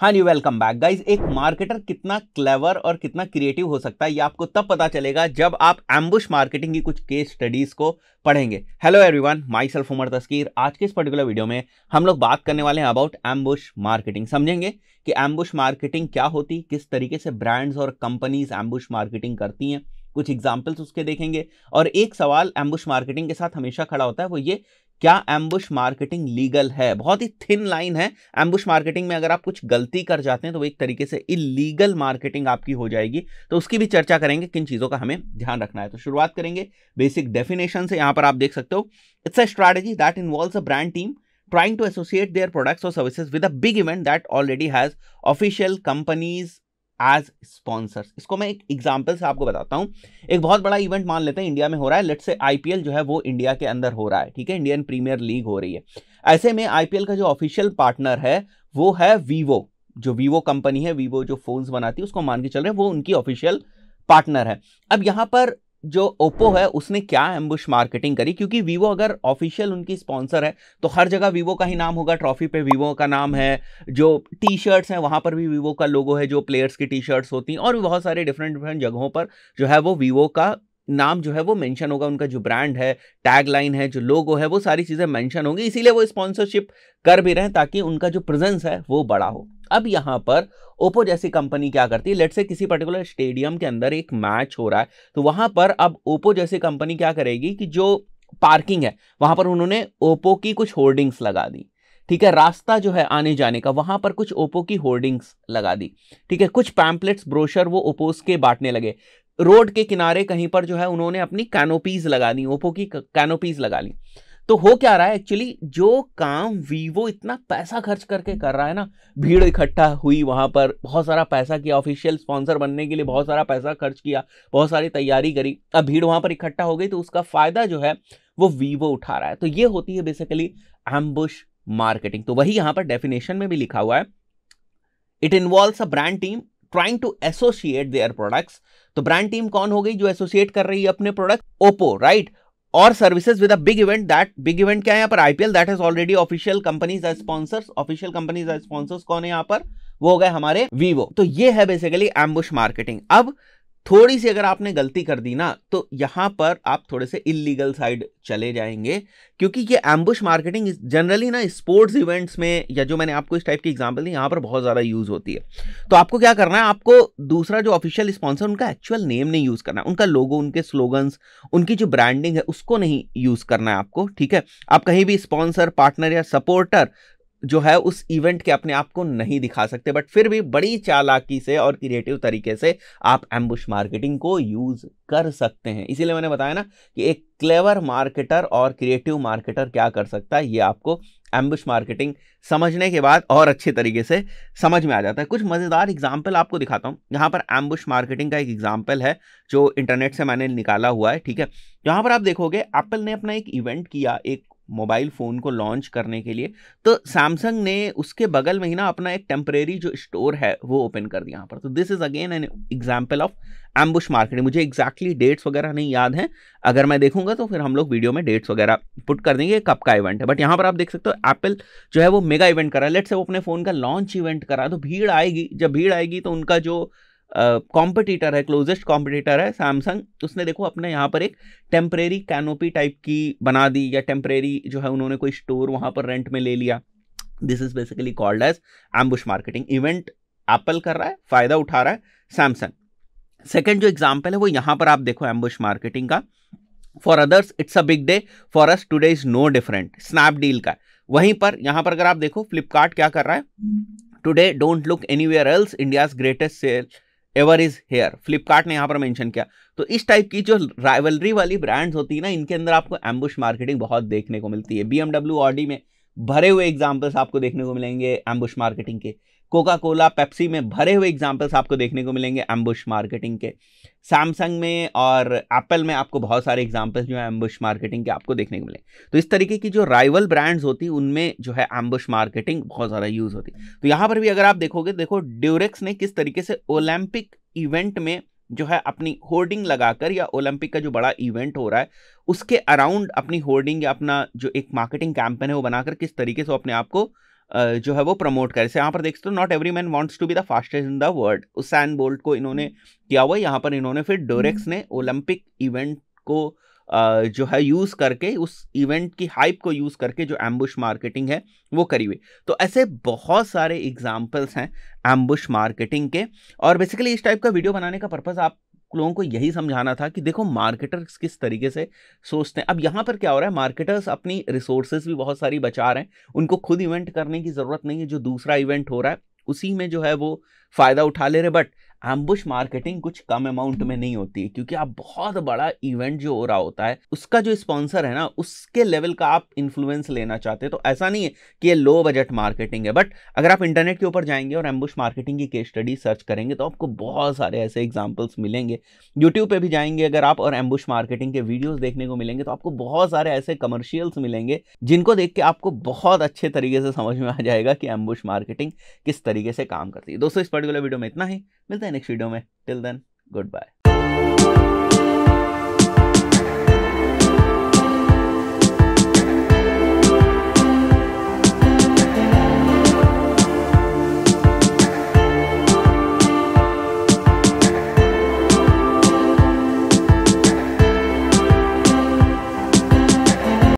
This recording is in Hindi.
हाँ जी वेलकम बैक गाइज एक मार्केटर कितना क्लेवर और कितना क्रिएटिव हो सकता है ये आपको तब पता चलेगा जब आप एम्बुश मार्केटिंग की कुछ केस स्टडीज को पढ़ेंगे hello everyone myself Umar Taskeer आज के इस पर्टिकुलर वीडियो में हम लोग बात करने वाले हैं अबाउट एम्बुश मार्केटिंग समझेंगे कि एम्बुश मार्केटिंग क्या होती किस तरीके से ब्रांड्स और कंपनीज एम्बुश मार्केटिंग करती हैं कुछ एग्जाम्पल्स उसके देखेंगे और एक सवाल एम्बुश मार्केटिंग के साथ हमेशा खड़ा होता है वो ये क्या एम्बुश मार्केटिंग लीगल है बहुत ही थिन लाइन है एम्बुश मार्केटिंग में अगर आप कुछ गलती कर जाते हैं तो वो एक तरीके से इलीगल मार्केटिंग आपकी हो जाएगी तो उसकी भी चर्चा करेंगे किन चीज़ों का हमें ध्यान रखना है तो शुरुआत करेंगे बेसिक डेफिनेशन से यहाँ पर आप देख सकते हो it's a strategy that involves a brand team trying to associate their products और services with a big event that already has official companies as sponsors इसको मैं एक एग्जाम्पल से आपको बताता हूँ एक बहुत बड़ा इवेंट मान लेते हैं इंडिया में हो रहा है लेट से आईपीएल जो है वो इंडिया के अंदर हो रहा है ठीक है इंडियन प्रीमियर लीग हो रही है ऐसे में आईपीएल का जो ऑफिशियल पार्टनर है वो है वीवो जो वीवो कंपनी है वीवो जो फोन्स बनाती है उसको मान के चल रहे हैं वो उनकी ऑफिशियल पार्टनर है अब यहाँ पर जो ओप्पो है उसने क्या एम्बुश मार्केटिंग करी क्योंकि वीवो अगर ऑफिशियल उनकी स्पॉन्सर है तो हर जगह वीवो का ही नाम होगा ट्रॉफी पे वीवो का नाम है जो टी शर्ट्स हैं वहाँ पर भी वीवो का लोगो है जो प्लेयर्स की टी शर्ट्स होती हैं और भी बहुत सारे डिफरेंट डिफरेंट जगहों पर जो है वो वीवो का नाम जो है वो मेंशन होगा उनका जो ब्रांड है टैग लाइन है जो लोगो है वो सारी चीज़ें मेंशन होंगी इसीलिए वो स्पॉन्सरशिप कर भी रहे हैं ताकि उनका जो प्रेजेंस है वो बड़ा हो अब यहाँ पर ओप्पो जैसी कंपनी क्या करती है लेट से किसी पर्टिकुलर स्टेडियम के अंदर एक मैच हो रहा है तो वहाँ पर अब ओप्पो जैसी कंपनी क्या करेगी कि जो पार्किंग है वहाँ पर उन्होंने ओप्पो की कुछ होर्डिंग्स लगा दी ठीक है रास्ता जो है आने जाने का वहाँ पर कुछ ओप्पो की होर्डिंग्स लगा दी ठीक है कुछ पैम्पलेट्स ब्रोशर वो ओपोस के बांटने लगे रोड के किनारे कहीं पर जो है उन्होंने अपनी कैनोपीज लगा दी ओप्पो की कैनोपीज लगा ली तो हो क्या रहा है एक्चुअली जो काम वीवो इतना पैसा खर्च करके कर रहा है ना भीड़ इकट्ठा हुई वहां पर बहुत सारा पैसा किया ऑफिशियल स्पॉन्सर बनने के लिए बहुत सारा पैसा खर्च किया बहुत सारी तैयारी करी अब भीड़ वहां पर इकट्ठा हो गई तो उसका फ़ायदा जो है वो वीवो उठा रहा है तो ये होती है बेसिकली एम्बुश मार्केटिंग तो वही यहां पर डेफिनेशन में भी लिखा हुआ है it involves a brand team trying to associate their products तो ब्रांड टीम कौन हो गई जो एसोसिएट कर रही है अपने प्रोडक्ट ओप्पो राइट और services with a big event that big event क्या है यहाँ पर IPL that is already official companies as sponsors official companies as sponsors कौन है यहाँ पर वो हो गए हमारे वीवो तो ये है बेसिकली एम्बुश मार्केटिंग अब थोड़ी सी अगर आपने गलती कर दी ना तो यहाँ पर आप थोड़े से इलीगल साइड चले जाएंगे क्योंकि ये एम्बुश मार्केटिंग जनरली ना स्पोर्ट्स इवेंट्स में या जो मैंने आपको इस टाइप की एग्जांपल दी यहाँ पर बहुत ज़्यादा यूज़ होती है तो आपको क्या करना है आपको दूसरा जो ऑफिशियल स्पॉन्सर उनका एक्चुअल नेम नहीं यूज़ करना उनका लोगो उनके स्लोगन्स उनकी जो ब्रांडिंग है उसको नहीं यूज़ करना है आपको ठीक है आप कहीं भी स्पॉन्सर पार्टनर या सपोर्टर जो है उस इवेंट के अपने आप को नहीं दिखा सकते बट फिर भी बड़ी चालाकी से और क्रिएटिव तरीके से आप एम्बुश मार्केटिंग को यूज़ कर सकते हैं इसीलिए मैंने बताया ना कि एक क्लेवर मार्केटर और क्रिएटिव मार्केटर क्या कर सकता है ये आपको एम्बुश मार्केटिंग समझने के बाद और अच्छे तरीके से समझ में आ जाता है कुछ मज़ेदार एग्जाम्पल आपको दिखाता हूँ यहाँ पर एम्बुश मार्केटिंग का एक एग्जाम्पल है जो इंटरनेट से मैंने निकाला हुआ है ठीक है यहाँ पर आप देखोगे एप्पल ने अपना एक इवेंट किया एक मोबाइल फ़ोन को लॉन्च करने के लिए तो सैमसंग ने उसके बगल में ही ना अपना एक टेम्परेरी जो स्टोर है वो ओपन कर दिया यहाँ पर तो this is again an example of ambush marketing मुझे एग्जैक्टली डेट्स वगैरह नहीं याद हैं अगर मैं देखूंगा तो फिर हम लोग वीडियो में डेट्स वगैरह पुट कर देंगे कब का इवेंट है बट यहाँ पर आप देख सकते हो एप्पल जो है वो मेगा इवेंट करा लेट से वो अपने फ़ोन का लॉन्च इवेंट करा तो भीड़ आएगी जब भीड़ आएगी तो उनका जो कॉम्पिटिटर है क्लोजेस्ट कॉम्पिटिटर है सैमसंग उसने देखो अपने यहाँ पर एक टेम्परेरी कैनोपी टाइप की बना दी या टेम्परेरी जो है उन्होंने कोई स्टोर वहाँ पर रेंट में ले लिया this is basically called as ambush marketing event Apple कर रहा है फ़ायदा उठा रहा है सैमसंग सेकेंड जो एग्जाम्पल है वो यहाँ पर आप देखो एम्बुश मार्केटिंग का for others it's a big day for us today is no different Snapdeal का वहीं पर यहाँ पर अगर आप देखो फ्लिपकार्ट क्या कर रहा है today don't look anywhere else India's greatest sales ever is here Flipkart ने यहाँ पर मेंशन किया तो इस टाइप की जो राइवलरी वाली ब्रांड्स होती है ना इनके अंदर आपको एम्बुश मार्केटिंग बहुत देखने को मिलती है बी एमडब्ल्यू ऑडी में भरे हुए एग्जाम्पल्स आपको देखने को मिलेंगे एम्बुश मार्केटिंग के कोका कोला पेप्सी में भरे हुए एग्जाम्पल्स आपको देखने को मिलेंगे एम्बुश मार्केटिंग के सैमसंग में और एप्पल में आपको बहुत सारे एग्जाम्पल्स जो है एम्बुश मार्केटिंग के आपको देखने को मिलेंगे तो इस तरीके की जो राइवल ब्रांड्स होती उनमें जो है एम्बुश मार्केटिंग बहुत ज़्यादा यूज़ होती तो यहाँ पर भी अगर आप देखोगे देखो ड्यूरेक्स ने किस तरीके से ओलंपिक इवेंट में जो है अपनी होर्डिंग लगाकर या ओलंपिक का जो बड़ा इवेंट हो रहा है उसके अराउंड अपनी होर्डिंग या अपना जो एक मार्केटिंग कैंपेन है वो बनाकर किस तरीके से अपने आप को जो है वो प्रमोट करे यहाँ पर देखते हो not every man wants to be the fastest in the world Usain Bolt को इन्होंने हम्म। किया हुआ यहाँ पर इन्होंने फिर डोरेक्स हम्म। ने ओलंपिक इवेंट को जो है यूज़ करके उस इवेंट की हाइप को यूज़ करके जो एम्बुश मार्केटिंग है वो करी हुई तो ऐसे बहुत सारे एग्जाम्पल्स हैं एम्बुश मार्केटिंग के और बेसिकली इस टाइप का वीडियो बनाने का पर्पज़ आप लोगों को यही समझाना था कि देखो मार्केटर्स किस तरीके से सोचते हैं अब यहाँ पर क्या हो रहा है मार्केटर्स अपनी रिसोर्सेज भी बहुत सारी बचा रहे हैं उनको खुद इवेंट करने की ज़रूरत नहीं है जो दूसरा इवेंट हो रहा है उसी में जो है वो फ़ायदा उठा ले रहे बट एम्बुश मार्केटिंग कुछ कम अमाउंट में नहीं होती क्योंकि आप बहुत बड़ा इवेंट जो हो रहा होता है उसका जो स्पॉन्सर है ना उसके लेवल का आप इन्फ्लुएंस लेना चाहते हैं तो ऐसा नहीं है कि ये लो बजट मार्केटिंग है बट अगर आप इंटरनेट के ऊपर जाएंगे और एम्बुश मार्केटिंग की केस स्टडी सर्च करेंगे तो आपको बहुत सारे ऐसे एग्जाम्पल्स मिलेंगे यूट्यूब पर भी जाएंगे अगर आप और एम्बुश मार्केटिंग के वीडियोज़ देखने को मिलेंगे तो आपको बहुत सारे ऐसे कमर्शियल्स मिलेंगे जिनको देख के आपको बहुत अच्छे तरीके से समझ में आ जाएगा कि एम्बुश मार्केटिंग किस तरीके से काम करती है दोस्तों इस पर्टिकुलर वीडियो में इतना ही मिलते हैं नेक्स्ट वीडियो में टिल देन गुड बाय